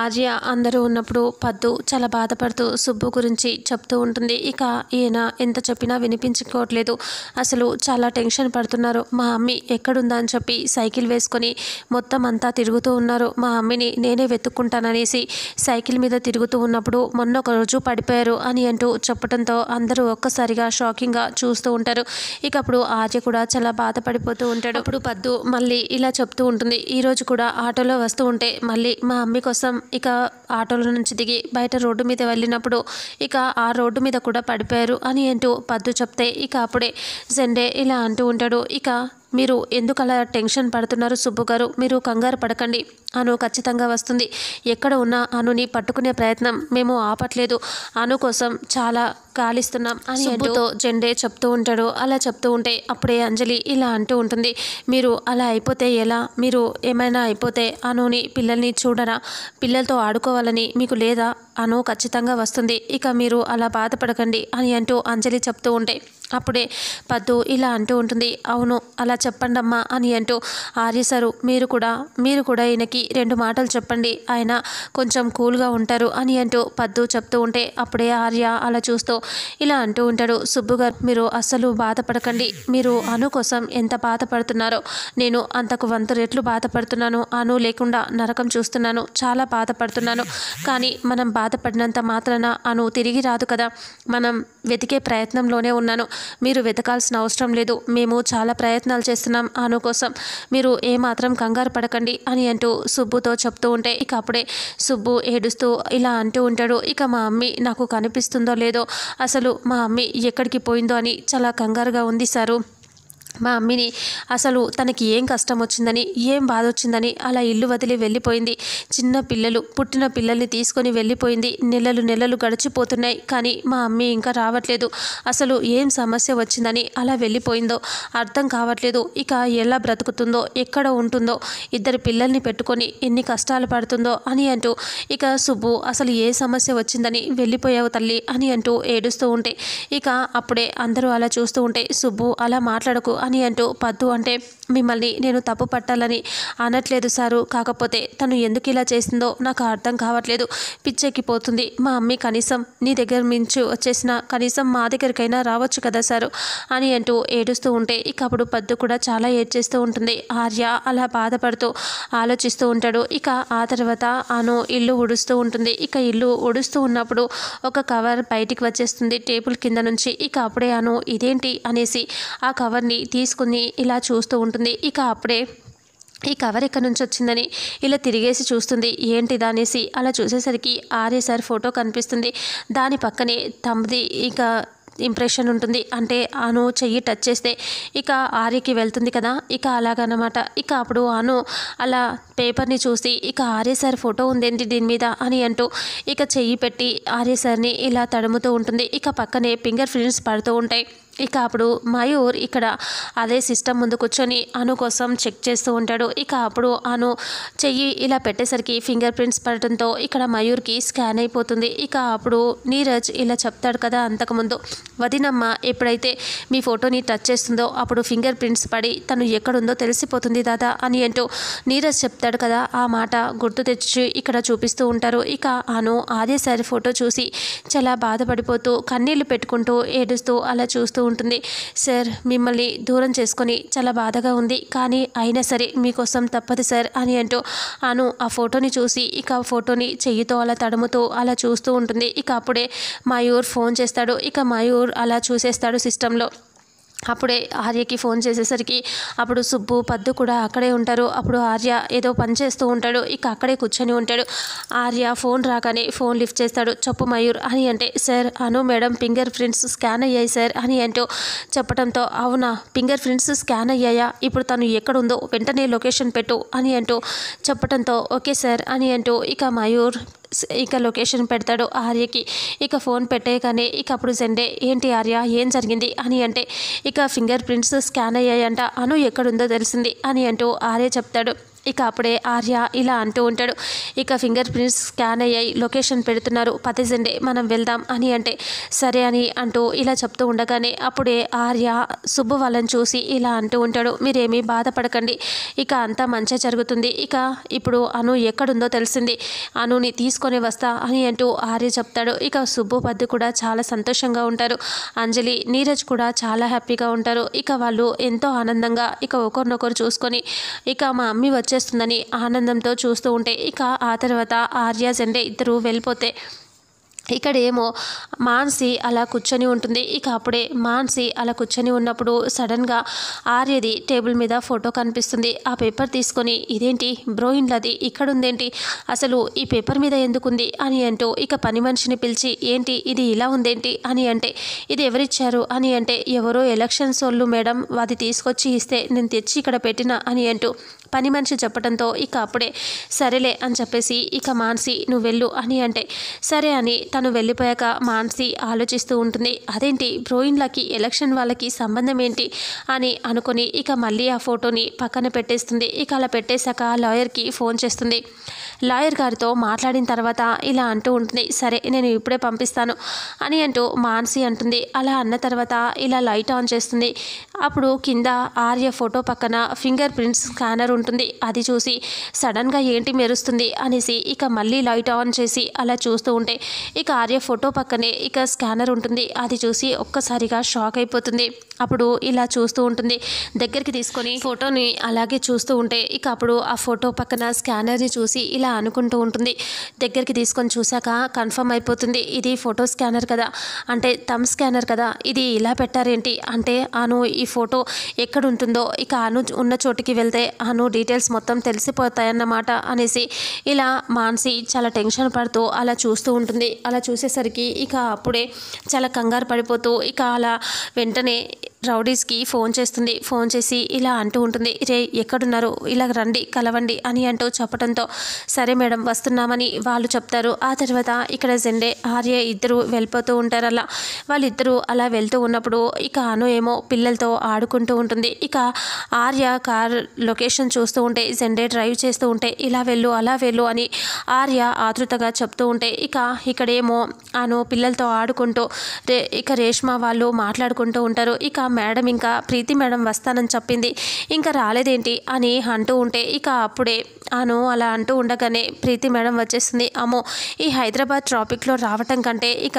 ఆర్య అందరూ ఉన్నప్పుడు పద్దు చాలా బాధపడుతూ సుబ్బు గురించి చెప్తూ ఉంటుంది ఇక ఈయన ఎంత చెప్పినా వినిపించుకోవట్లేదు అసలు చాలా టెన్షన్ పడుతున్నారు మా అమ్మీ ఎక్కడుందా అని చెప్పి సైకిల్ వేసుకొని మొత్తం అంతా తిరుగుతూ ఉన్నారు మా అమ్మిని నేనే వెతుక్కుంటాననేసి సైకిల్ మీద తిరుగుతూ ఉన్నప్పుడు మొన్న ఒక రోజు పడిపోయారు అని అంటూ చెప్పడంతో అందరూ ఒక్కసారిగా షాకింగ్గా చూస్తూ ఉంటారు ఇక అప్పుడు ఆర్య కూడా చాలా బాధపడిపోతూ ఉంటాడు అప్పుడు పద్దు మళ్ళీ ఇలా చెప్తూ ఉంటుంది ఈరోజు కూడా ఆటోలో వస్తూ ఉంటే మళ్ళీ మా అమ్మి కోసం ఇక ఆటోల నుంచి దిగి బయట రోడ్డు మీద వెళ్ళినప్పుడు ఇక ఆ రోడ్డు మీద కూడా పడిపోయారు అని అంటూ పద్దు చెప్తే ఇక అప్పుడే జెండే ఇలా అంటూ ఉంటాడు ఇక మీరు ఎందుకు అలా టెన్షన్ పడుతున్నారు సుబ్బు గారు మీరు కంగారు పడకండి అను ఖచ్చితంగా వస్తుంది ఎక్కడ ఉన్నా అనుని పట్టుకునే ప్రయత్నం మేము ఆపట్లేదు అను కోసం చాలా గాలిస్తున్నాం అని సుబ్బుతో జెండే చెప్తూ ఉంటాడు అలా చెప్తూ ఉంటే అప్పుడే అంజలి ఇలా అంటూ ఉంటుంది మీరు అలా అయిపోతే ఎలా మీరు ఏమైనా అయిపోతే అనుని పిల్లల్ని చూడరా పిల్లలతో ఆడుకోవాలని మీకు లేదా అను ఖచ్చితంగా వస్తుంది ఇక మీరు అలా బాధపడకండి అని అంటూ అంజలి చెప్తూ ఉంటే అప్పుడే పద్దు ఇలా అంటూ ఉంటుంది అవును అలా చెప్పండమ్మా అని అంటూ ఆర్య మీరు కూడా మీరు కూడా ఈయనకి రెండు మాటలు చెప్పండి ఆయన కొంచెం కూల్గా ఉంటారు అని అంటూ పద్దు చెప్తూ ఉంటే అప్పుడే ఆర్య అలా చూస్తూ ఇలా అంటూ ఉంటాడు సుబ్బుగారు మీరు అస్సలు బాధపడకండి మీరు అను కోసం ఎంత బాధపడుతున్నారో నేను అంతకు వంత రెట్లు బాధపడుతున్నాను అను లేకుండా నరకం చూస్తున్నాను చాలా బాధపడుతున్నాను కానీ మనం బాధపడినంత మాత్రాన అను తిరిగి రాదు కదా మనం వెతికే ప్రయత్నంలోనే ఉన్నాను మీరు వెతకాల్సిన అవసరం లేదు మేము చాలా ప్రయత్నాలు చేస్తున్నాం అను కోసం మీరు ఏమాత్రం కంగారు పడకండి అని అంటూ సుబ్బుతో చెప్తూ ఉంటే ఇక అప్పుడే సుబ్బు ఏడుస్తూ ఇలా అంటూ ఉంటాడు ఇక మా అమ్మీ నాకు కనిపిస్తుందో లేదో అసలు మా అమ్మీ ఎక్కడికి పోయిందో అని చాలా కంగారుగా ఉంది సారు మా అమ్మిని అసలు తనకి ఏం కష్టం వచ్చిందని ఏం బాధ వచ్చిందని అలా ఇల్లు వదిలి వెళ్ళిపోయింది చిన్న పిల్లలు పుట్టిన పిల్లల్ని తీసుకొని వెళ్ళిపోయింది నెలలు నెలలు గడిచిపోతున్నాయి కానీ మా అమ్మి ఇంకా రావట్లేదు అసలు ఏం సమస్య వచ్చిందని అలా వెళ్ళిపోయిందో అర్థం కావట్లేదు ఇక ఎలా బ్రతుకుతుందో ఎక్కడ ఉంటుందో ఇద్దరు పిల్లల్ని పెట్టుకొని ఎన్ని కష్టాలు పడుతుందో అని అంటూ ఇక సుబ్బు అసలు ఏ సమస్య వచ్చిందని వెళ్ళిపోయావు తల్లి అని అంటూ ఏడుస్తూ ఉంటే ఇక అప్పుడే అందరూ అలా చూస్తూ ఉంటే సుబ్బు అలా మాట్లాడకు అని అంటూ పద్దు అంటే మిమ్మల్ని నేను తప్పు పట్టాలని అనట్లేదు సారు కాకపోతే తను ఎందుకు ఇలా చేసిందో నాకు అర్థం కావట్లేదు పిచ్చెక్కిపోతుంది మా అమ్మీ కనీసం నీ దగ్గర మించి వచ్చేసిన కనీసం మా దగ్గరికైనా రావచ్చు కదా సారు అని అంటూ ఏడుస్తూ ఉంటే ఇక అప్పుడు పద్దు కూడా చాలా ఏడ్చేస్తూ ఉంటుంది ఆర్య అలా బాధపడుతూ ఆలోచిస్తూ ఉంటాడు ఇక ఆ తర్వాత ఆను ఇల్లు ఉడుస్తూ ఉంటుంది ఇక ఇల్లు ఉడుస్తూ ఉన్నప్పుడు ఒక కవర్ బయటికి వచ్చేస్తుంది టేబుల్ కింద నుంచి ఇక అప్పుడే అను ఇదేంటి అనేసి ఆ కవర్ని తీసుకుని ఇలా చూస్తూ ఉంటుంది ఇక అప్పుడే ఈ కవర్ ఎక్కడి నుంచి వచ్చిందని ఇలా తిరిగేసి చూస్తుంది ఏంటి దానేసి అలా చూసేసరికి ఆరే సార్ ఫోటో కనిపిస్తుంది దాని పక్కనే తమది ఇక ఇంప్రెషన్ ఉంటుంది అంటే అను చెయ్యి టచ్ చేస్తే ఇక ఆర్యకి వెళ్తుంది కదా ఇక అలాగనమాట ఇక అప్పుడు అను అలా పేపర్ని చూసి ఇక ఆర్య సార్ ఫోటో ఉందేంటి దీని మీద అని అంటూ ఇక చెయ్యి పెట్టి ఆర్య సార్ని ఇలా తడుముతూ ఉంటుంది ఇక పక్కనే ఫింగర్ ప్రింట్స్ పడుతూ ఉంటాయి ఇక అప్పుడు మయూర్ ఇక్కడ అదే సిస్టమ్ ముందు కూర్చొని అను కోసం చెక్ చేస్తూ ఉంటాడు ఇక అప్పుడు అను చెయ్యి ఇలా పెట్టేసరికి ఫింగర్ ప్రింట్స్ పడటంతో ఇక్కడ మయూర్కి స్కాన్ అయిపోతుంది ఇక అప్పుడు నీరజ్ ఇలా చెప్తాడు కదా అంతకుముందు వదినమ్మ ఎప్పుడైతే మీ ఫోటోని టచ్ చేస్తుందో అప్పుడు ఫింగర్ ప్రింట్స్ పడి తను ఎక్కడుందో తెలిసిపోతుంది దాదా అని అంటూ నీరజ్ చెప్తాడు కదా ఆ మాట గుర్తు తెచ్చి ఇక్కడ చూపిస్తూ ఉంటారు ఇక అను అదేసారి ఫోటో చూసి చాలా బాధపడిపోతూ కన్నీళ్లు పెట్టుకుంటూ ఏడుస్తూ అలా చూస్తూ ఉంటుంది సార్ మిమ్మల్ని దూరం చేసుకొని చాలా బాధగా ఉంది కానీ అయినా సరే మీకోసం తప్పదు సార్ అని అంటూ అను ఆ ఫోటోని చూసి ఇక ఆ ఫోటోని చెయ్యితో అలా తడుముతూ అలా చూస్తూ ఉంటుంది ఇక అప్పుడే మయూర్ ఫోన్ చేస్తాడు ఇక మయూర్ అలా చూసేస్తాడు సిస్టంలో అప్పుడే ఆర్యకి ఫోన్ చేసేసరికి అప్పుడు సుబ్బు పద్దు కూడా అక్కడే ఉంటారు అప్పుడు ఆర్య ఏదో పని చేస్తూ ఉంటాడు ఇక అక్కడే కూర్చొని ఉంటాడు ఆర్య ఫోన్ రాగానే ఫోన్ లిఫ్ట్ చేస్తాడు చెప్పు మయూర్ అని అంటే sir Anu madam finger prints scan అయ్యాయి సార్ అని అంటూ చెప్పడంతో అవునా ఫింగర్ ప్రింట్స్ స్కాన్ అయ్యాయా ఇప్పుడు తను ఎక్కడుందో వెంటనే లొకేషన్ పెట్టు అని అంటూ చెప్పడంతో ఓకే సార్ అని అంటూ ఇక మయూర్ ఇక లొకేషన్ పెడతాడు ఆర్యకి ఇక ఫోన్ పెట్టేయగానే ఇక అప్పుడు సెండే ఏంటి ఆర్య ఏం జరిగింది అని అంటే ఇక ఫింగర్ ప్రింట్స్ స్కాన్ అయ్యాయంట అను ఎక్కడుందో తెలిసింది అని అంటూ ఆర్య చెప్తాడు ఇక అప్పుడే ఆర్య ఇలా అంటూ ఉంటాడు ఇక ఫింగర్ ప్రింట్స్ స్కాన్ అయ్యాయి లొకేషన్ పెడుతున్నారు పతిజెండే మనం వెళ్దాం అని అంటే సరే అని అంటూ ఇలా చెప్తూ ఉండగానే అప్పుడే ఆర్య సుబ్బు వాళ్ళని చూసి ఇలా అంటూ ఉంటాడు మీరేమీ బాధపడకండి ఇక అంతా మంచిగా జరుగుతుంది ఇక ఇప్పుడు అను ఎక్కడుందో తెలిసింది అనుని తీసుకొని వస్తా అని అంటూ ఆర్య చెప్తాడు ఇక సుబ్బు పద్దు కూడా చాలా సంతోషంగా ఉంటారు అంజలి నీరజ్ కూడా చాలా హ్యాపీగా ఉంటారు ఇక వాళ్ళు ఎంతో ఆనందంగా ఇక ఒకరినొకరు చూసుకొని ఇక మా అమ్మి వచ్చి వచ్చేస్తుందని ఆనందంతో చూస్తూ ఉంటే ఇక ఆ తర్వాత ఆర్య సండే ఇద్దరు వెళ్ళిపోతే ఇక్కడ ఏమో మాన్సి అలా కూర్చొని ఉంటుంది ఇక అప్పుడే మాన్సి అలా కూర్చొని ఉన్నప్పుడు సడన్గా ఆర్యది టేబుల్ మీద ఫోటో కనిపిస్తుంది ఆ పేపర్ తీసుకొని ఇదేంటి బ్రోయిన్లది ఇక్కడ ఉందేంటి అసలు ఈ పేపర్ మీద ఎందుకుంది అని అంటూ ఇక పని మనిషిని పిలిచి ఏంటి ఇది ఇలా ఉందేంటి అని అంటే ఇది ఎవరిచ్చారు అని అంటే ఎవరో ఎలక్షన్స్ వాళ్ళు మేడం అది తీసుకొచ్చి ఇస్తే నేను తెచ్చి ఇక్కడ పెట్టిన అని అంటూ పని మనిషి చెప్పడంతో ఇక అప్పుడే సరేలే అని చెప్పేసి ఇక మాన్సి నువ్వు వెళ్ళు అని అంటే సరే అని తను వెళ్ళిపోయాక మాన్సి ఆలోచిస్తూ ఉంటుంది అదేంటి బ్రోయిన్లకి ఎలక్షన్ వాళ్ళకి సంబంధం ఏంటి అని అనుకుని ఇక మళ్ళీ ఆ ఫోటోని పక్కన పెట్టేస్తుంది ఇక అలా పెట్టేశాక లాయర్కి ఫోన్ చేస్తుంది లాయర్ గారితో మాట్లాడిన తర్వాత ఇలా అంటూ ఉంటుంది సరే నేను ఇప్పుడే పంపిస్తాను అని అంటూ మాన్సి అంటుంది అలా అన్న తర్వాత ఇలా లైట్ ఆన్ చేస్తుంది అప్పుడు కింద ఆర్య ఫోటో పక్కన ఫింగర్ ప్రింట్స్ స్కానర్ ఉంటుంది అది చూసి సడన్గా ఏంటి మెరుస్తుంది అనేసి ఇక మళ్ళీ లైట్ ఆన్ చేసి అలా చూస్తూ ఉంటే ఇక ఇక ఆర్య ఫోటో పక్కనే ఇక స్కానర్ ఉంటుంది అది చూసి ఒక్కసారిగా షాక్ అయిపోతుంది అప్పుడు ఇలా చూస్తూ ఉంటుంది దగ్గరికి తీసుకొని ఫోటోని అలాగే చూస్తూ ఉంటే ఇక అప్పుడు ఆ ఫోటో పక్కన స్కానర్ని చూసి ఇలా అనుకుంటూ ఉంటుంది దగ్గరికి తీసుకొని చూశాక కన్ఫర్మ్ అయిపోతుంది ఇది ఫోటో స్కానర్ కదా అంటే థమ్ స్కానర్ కదా ఇది ఇలా పెట్టారేంటి అంటే అను ఈ ఫోటో ఎక్కడ ఉంటుందో ఇక అను ఉన్న చోటికి వెళ్తే అను డీటెయిల్స్ మొత్తం తెలిసిపోతాయన్నమాట అనేసి ఇలా మానసి చాలా టెన్షన్ పడుతూ అలా చూస్తూ ఉంటుంది అలా చూసేసరికి ఇక అప్పుడే చాలా కంగారు పడిపోతూ ఇక అలా వెంటనే రౌడీస్కి ఫోన్ చేస్తుంది ఫోన్ చేసి ఇలా అంటూ ఉంటుంది రే ఎక్కడున్నారు ఇలా రండి కలవండి అని అంటూ చెప్పడంతో సరే మేడం వస్తున్నామని వాళ్ళు చెప్తారు ఆ తర్వాత ఇక్కడ జెండే ఆర్య ఇద్దరు వెళ్ళిపోతూ ఉంటారు అలా వాళ్ళిద్దరూ అలా వెళ్తూ ఉన్నప్పుడు ఇక అను ఏమో పిల్లలతో ఆడుకుంటూ ఉంటుంది ఇక ఆర్య కార్ లొకేషన్ చూస్తూ ఉంటే జెండే డ్రైవ్ చేస్తూ ఉంటే ఇలా వెళ్ళు అలా వెళ్ళు అని ఆర్య ఆతృతగా చెప్తూ ఉంటే ఇక ఇక్కడేమో అను పిల్లలతో ఆడుకుంటూ రే ఇక రేష్మ వాళ్ళు మాట్లాడుకుంటూ ఉంటారు ఇక మేడం ఇంకా ప్రీతి మేడం వస్తానని చెప్పింది ఇంకా రాలేదేంటి అని అంటూ ఉంటే ఇక అప్పుడే అను అలా అంటూ ఉండగానే ప్రీతి మేడం వచ్చేసింది అమ్మో ఈ హైదరాబాద్ ట్రాఫిక్లో రావటం కంటే ఇక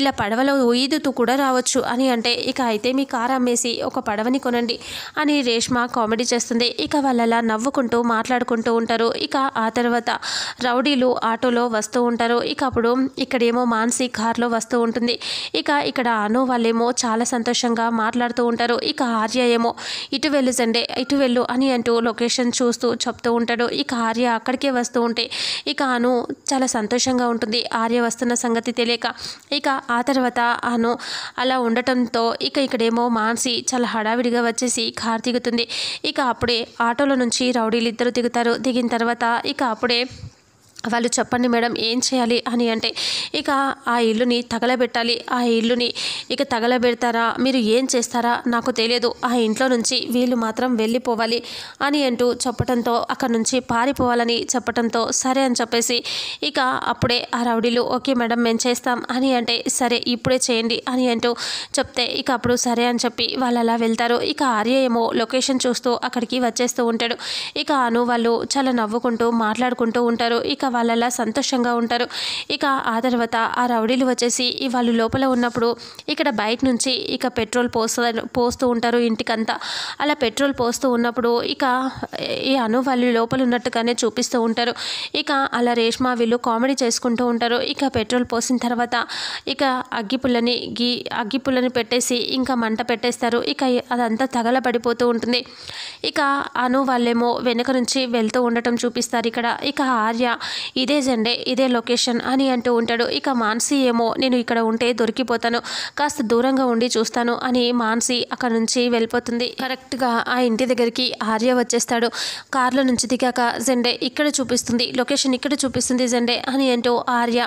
ఇలా పడవలో ఊయిదుతూ కూడా రావచ్చు అని అంటే ఇక అయితే మీ కారు అమ్మేసి ఒక పడవని కొనండి అని రేష్మ కామెడీ చేస్తుంది ఇక వాళ్ళు నవ్వుకుంటూ మాట్లాడుకుంటూ ఉంటారు ఇక ఆ తర్వాత రౌడీలు ఆటోలో వస్తూ ఉంటారు ఇక అప్పుడు ఇక్కడేమో మాన్సి కార్లో వస్తూ ఉంటుంది ఇక ఇక్కడ అను వాళ్ళేమో చాలా సంతోషంగా మాట్లాడు మాట్లాడుతూ ఉంటారు ఇక ఆర్య ఏమో ఇటు వెళ్ళు సండే ఇటు వెళ్ళు అని అంటూ లొకేషన్ చూస్తూ చెప్తూ ఉంటాడు ఇక ఆర్య అక్కడికే వస్తూ ఉంటే ఇక అను చాలా సంతోషంగా ఉంటుంది ఆర్య వస్తున్న సంగతి తెలియక ఇక ఆ తర్వాత అను అలా ఉండటంతో ఇక ఇక్కడేమో మాన్సి చాలా హడావిడిగా వచ్చేసి కార్ దిగుతుంది ఇక అప్పుడే ఆటోలో నుంచి రౌడీలు ఇద్దరు దిగుతారు దిగిన తర్వాత ఇక అప్పుడే వాళ్ళు చెప్పండి మేడం ఏం చేయాలి అని అంటే ఇక ఆ ఇల్లుని తగలబెట్టాలి ఆ ఇల్లుని ఇక తగలబెడతారా మీరు ఏం చేస్తారా నాకు తెలియదు ఆ ఇంట్లో నుంచి వీళ్ళు మాత్రం వెళ్ళిపోవాలి అని అంటూ చెప్పడంతో అక్కడ నుంచి పారిపోవాలని చెప్పడంతో సరే అని చెప్పేసి ఇక అప్పుడే ఆ రౌడీలు ఓకే మేడం మేము చేస్తాం అని అంటే సరే ఇప్పుడే చేయండి అని అంటూ చెప్తే ఇక అప్పుడు సరే అని చెప్పి వాళ్ళు అలా వెళ్తారు ఇక ఆర్య ఏమో లొకేషన్ చూస్తూ అక్కడికి వచ్చేస్తూ ఉంటాడు ఇక అను వాళ్ళు చాలా నవ్వుకుంటూ మాట్లాడుకుంటూ ఉంటారు ఇక వాళ్ళలా సంతోషంగా ఉంటారు ఇక ఆ తర్వాత ఆ రౌడీలు వచ్చేసి వాళ్ళు లోపల ఉన్నప్పుడు ఇక్కడ బయట నుంచి ఇక పెట్రోల్ పోస్తారు పోస్తూ ఉంటారు ఇంటికంతా అలా పెట్రోల్ పోస్తూ ఉన్నప్పుడు ఇక ఈ అను వాళ్ళు లోపల ఉన్నట్టుగానే చూపిస్తూ ఉంటారు ఇక అలా రేష్మ వీళ్ళు కామెడీ చేసుకుంటూ ఉంటారు ఇక పెట్రోల్ పోసిన తర్వాత ఇక అగ్గిపుల్లని గీ అగ్గిపుల్లని పెట్టేసి ఇంకా మంట పెట్టేస్తారు ఇక అదంతా తగలబడిపోతూ ఉంటుంది ఇక అను వాళ్ళేమో వెనుక నుంచి వెళ్తూ ఉండటం చూపిస్తారు ఇక్కడ ఇక ఆర్య ఇదే జెండే ఇదే లొకేషన్ అని అంటూ ఉంటాడు ఇక మాన్సి ఏమో నేను ఇక్కడ ఉంటే దొరికిపోతాను కాస్త దూరంగా ఉండి చూస్తాను అని మాన్సి అక్కడ నుంచి వెళ్ళిపోతుంది కరెక్ట్గా ఆ ఇంటి దగ్గరికి ఆర్య వచ్చేస్తాడు కార్లో నుంచి దిగాక జెండే ఇక్కడ చూపిస్తుంది లొకేషన్ ఇక్కడ చూపిస్తుంది జెండే అని అంటూ ఆర్య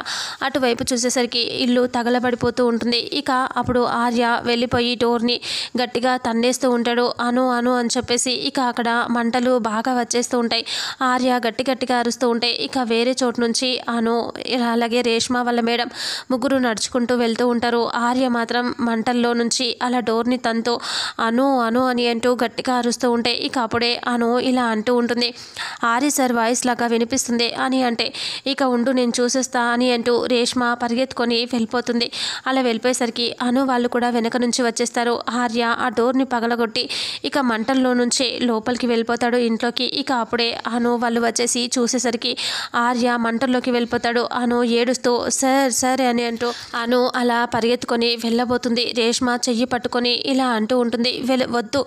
అటువైపు చూసేసరికి ఇల్లు తగలబడిపోతూ ఉంటుంది ఇక అప్పుడు ఆర్య వెళ్ళిపోయి డోర్ని గట్టిగా తన్నేస్తూ ఉంటాడు అను అను అని చెప్పేసి ఇక అక్కడ మంటలు బాగా వచ్చేస్తూ ఉంటాయి ఆర్య గట్టి గట్టిగా అరుస్తూ ఉంటాయి ఇక వే వేరే చోటు నుంచి అను అలాగే రేష్మ వాళ్ళ మేడం ముగ్గురు నడుచుకుంటూ వెళ్తూ ఉంటారు ఆర్య మాత్రం మంటల్లో నుంచి అలా డోర్ని తనతో అను అను అని అంటూ గట్టిగా అరుస్తూ ఉంటే ఇక అప్పుడే అను ఇలా అంటూ ఉంటుంది ఆర్య సార్ వాయిస్ లాగా వినిపిస్తుంది అని అంటే ఇక ఉండు నేను చూసేస్తా అని అంటూ రేష్మ పరిగెత్తుకొని వెళ్ళిపోతుంది అలా వెళ్ళిపోయేసరికి అను వాళ్ళు కూడా వెనక నుంచి వచ్చేస్తారు ఆర్య ఆ డోర్ని పగలగొట్టి ఇక మంటల్లో నుంచి లోపలికి వెళ్ళిపోతాడు ఇంట్లోకి ఇక అప్పుడే అను వాళ్ళు వచ్చేసి చూసేసరికి ఆ ఆర్య మంటల్లోకి వెళ్ళిపోతాడు అను ఏడుస్తూ సార్ సార్ అని అంటూ అను అలా పరిగెత్తుకొని వెళ్ళబోతుంది రేష్మ చెయ్యి పట్టుకొని ఇలా అంటూ ఉంటుంది వెళ్ళ వద్దు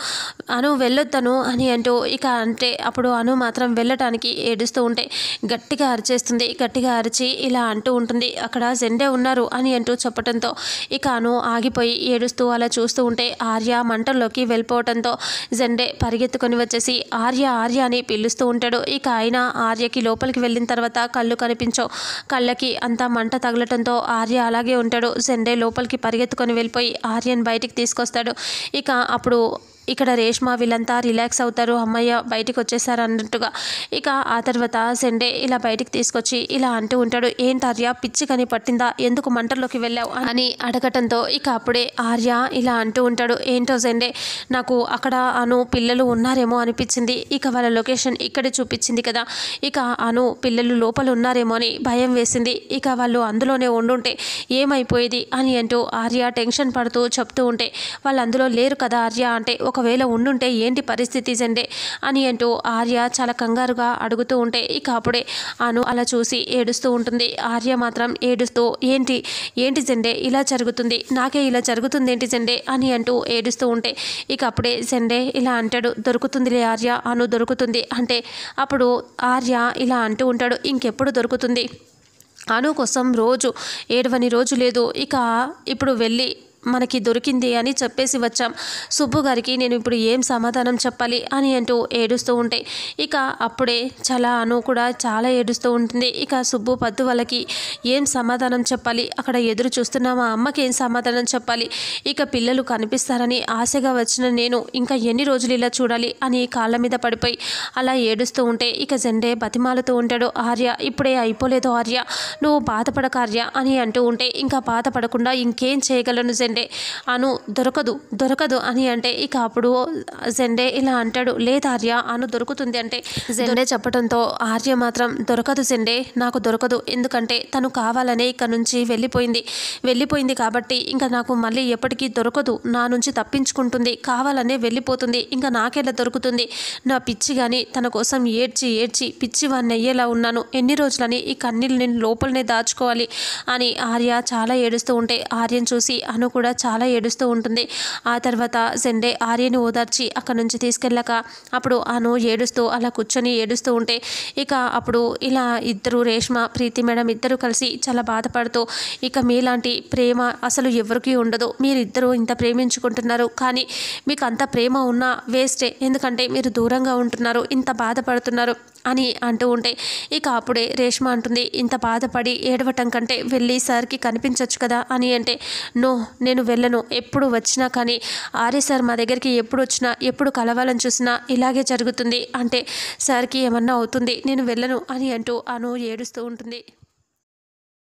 అను వెళ్ళొద్దను అని అంటూ ఇక అంటే అప్పుడు అను మాత్రం వెళ్ళటానికి ఏడుస్తూ ఉంటే గట్టిగా అరిచేస్తుంది గట్టిగా అరిచి ఇలా అంటూ ఉంటుంది అక్కడ జెండే ఉన్నారు అని అంటూ చెప్పడంతో ఇక అను ఆగిపోయి ఏడుస్తూ అలా చూస్తూ ఉంటే ఆర్య మంటల్లోకి వెళ్ళిపోవడంతో జెండే పరిగెత్తుకొని వచ్చేసి ఆర్య ఆర్య అని పిలుస్తూ ఉంటాడు ఇక ఆయన ఆర్యకి లోపలికి వెళ్ళిన తర్వాత తర్వాత కళ్ళు కనిపించవు కళ్ళకి అంతా మంట తగలటంతో ఆర్య అలాగే ఉంటాడు సండే లోపలికి పరిగెత్తుకొని వెళ్ళిపోయి ఆర్యన్ బయటికి తీసుకొస్తాడు ఇక అప్పుడు ఇక్కడ రేష్మ వీళ్ళంతా రిలాక్స్ అవుతారు అమ్మయ్య బయటకు వచ్చేసారు అన్నట్టుగా ఇక ఆ తర్వాత సెండే ఇలా బయటికి తీసుకొచ్చి ఇలా అంటూ ఉంటాడు ఏంటి ఆర్య పిచ్చి కని పట్టిందా ఎందుకు మంటల్లోకి వెళ్ళావు అని అడగటంతో ఇక అప్పుడే ఆర్య ఇలా అంటూ ఉంటాడు ఏంటో సెండే నాకు అక్కడ అను పిల్లలు ఉన్నారేమో అనిపించింది ఇక వాళ్ళ లొకేషన్ ఇక్కడే చూపించింది కదా ఇక అను పిల్లలు లోపల ఉన్నారేమో అని భయం వేసింది ఇక వాళ్ళు అందులోనే ఉండుంటే ఏమైపోయేది అని అంటూ ఆర్య టెన్షన్ పడుతూ చెప్తూ ఉంటే వాళ్ళు అందులో లేరు కదా ఆర్య అంటే ఒకవేళ ఉండుంటే ఏంటి పరిస్థితి సండే అని అంటూ ఆర్య చాలా కంగారుగా అడుగుతూ ఉంటే ఇక అప్పుడే అను అలా చూసి ఏడుస్తూ ఉంటుంది ఆర్య మాత్రం ఏడుస్తూ ఏంటి ఏంటి జెండే ఇలా జరుగుతుంది నాకే ఇలా జరుగుతుంది ఏంటి జెండే అని అంటూ ఏడుస్తూ ఉంటే ఇక అప్పుడే జెండే ఇలా అంటాడు దొరుకుతుందిలే ఆర్య అను దొరుకుతుంది అంటే అప్పుడు ఆర్య ఇలా అంటూ ఉంటాడు ఇంకెప్పుడు దొరుకుతుంది అను కోసం రోజు ఏడవని రోజు లేదు ఇక ఇప్పుడు వెళ్ళి మనకి దొరికింది అని చెప్పేసి వచ్చాం సుబ్బు గారికి నేను ఇప్పుడు ఏం సమాధానం చెప్పాలి అని అంటూ ఏడుస్తూ ఉంటే ఇక అప్పుడే చాలా అను కూడా చాలా ఏడుస్తూ ఉంటుంది ఇక సుబ్బు పద్దు వాళ్ళకి ఏం సమాధానం చెప్పాలి అక్కడ ఎదురు చూస్తున్న మా అమ్మకి ఏం సమాధానం చెప్పాలి ఇక పిల్లలు కనిపిస్తారని ఆశగా వచ్చిన నేను ఇంకా ఎన్ని రోజులు ఇలా చూడాలి అని కాళ్ళ మీద పడిపోయి అలా ఏడుస్తూ ఉంటే ఇక జెండే బతిమాలతో ఉంటాడు ఆర్య ఇప్పుడే అయిపోలేదు ఆర్య నువ్వు బాధపడక ఆర్య అని అంటూ ఉంటే ఇంకా బాధపడకుండా ఇంకేం చేయగలను జెండే వెతకండి అను దొరకదు దొరకదు అని అంటే ఇక అప్పుడు జెండే ఇలా అంటాడు లేదు ఆర్య అను దొరుకుతుంది అంటే జెండే చెప్పడంతో ఆర్య మాత్రం దొరకదు జెండే నాకు దొరకదు ఎందుకంటే తను కావాలనే ఇక్కడ నుంచి వెళ్ళిపోయింది వెళ్ళిపోయింది కాబట్టి ఇంకా నాకు మళ్ళీ ఎప్పటికీ దొరకదు నా నుంచి తప్పించుకుంటుంది కావాలనే వెళ్ళిపోతుంది ఇంకా నాకెలా దొరుకుతుంది నా పిచ్చి కానీ తన కోసం ఏడ్చి ఏడ్చి పిచ్చి వాడిని అయ్యేలా ఉన్నాను ఎన్ని రోజులని ఈ కన్నీళ్ళు నేను లోపలనే దాచుకోవాలి అని ఆర్య చాలా ఏడుస్తూ ఉంటే ఆర్యను చూసి అను కూడా కూడా చాలా ఏడుస్తూ ఉంటుంది ఆ తర్వాత సెండే ఆర్యని ఓదార్చి అక్కడ నుంచి తీసుకెళ్ళాక అప్పుడు అను ఏడుస్తూ అలా కూర్చొని ఏడుస్తూ ఉంటే ఇక అప్పుడు ఇలా ఇద్దరు రేష్మ ప్రీతి మేడం ఇద్దరు కలిసి చాలా బాధపడుతూ ఇక మీలాంటి ప్రేమ అసలు ఎవరికి ఉండదు మీరిద్దరూ ఇంత ప్రేమించుకుంటున్నారు కానీ మీకు అంత ప్రేమ ఉన్నా వేస్టే ఎందుకంటే మీరు దూరంగా ఉంటున్నారు ఇంత బాధపడుతున్నారు అని అంటూ ఉంటే ఇక అప్పుడే రేష్మ అంటుంది ఇంత బాధపడి ఏడవటం కంటే వెళ్ళి సార్కి కనిపించవచ్చు కదా అని అంటే నో నేను నేను వెళ్ళను ఎప్పుడు వచ్చినా కానీ ఆర్య సార్ మా దగ్గరికి ఎప్పుడు వచ్చినా ఎప్పుడు కలవాలని చూసినా ఇలాగే జరుగుతుంది అంటే సార్కి ఏమన్నా అవుతుంది నేను వెళ్ళను అని అంటూ అను ఏడుస్తూ ఉంటుంది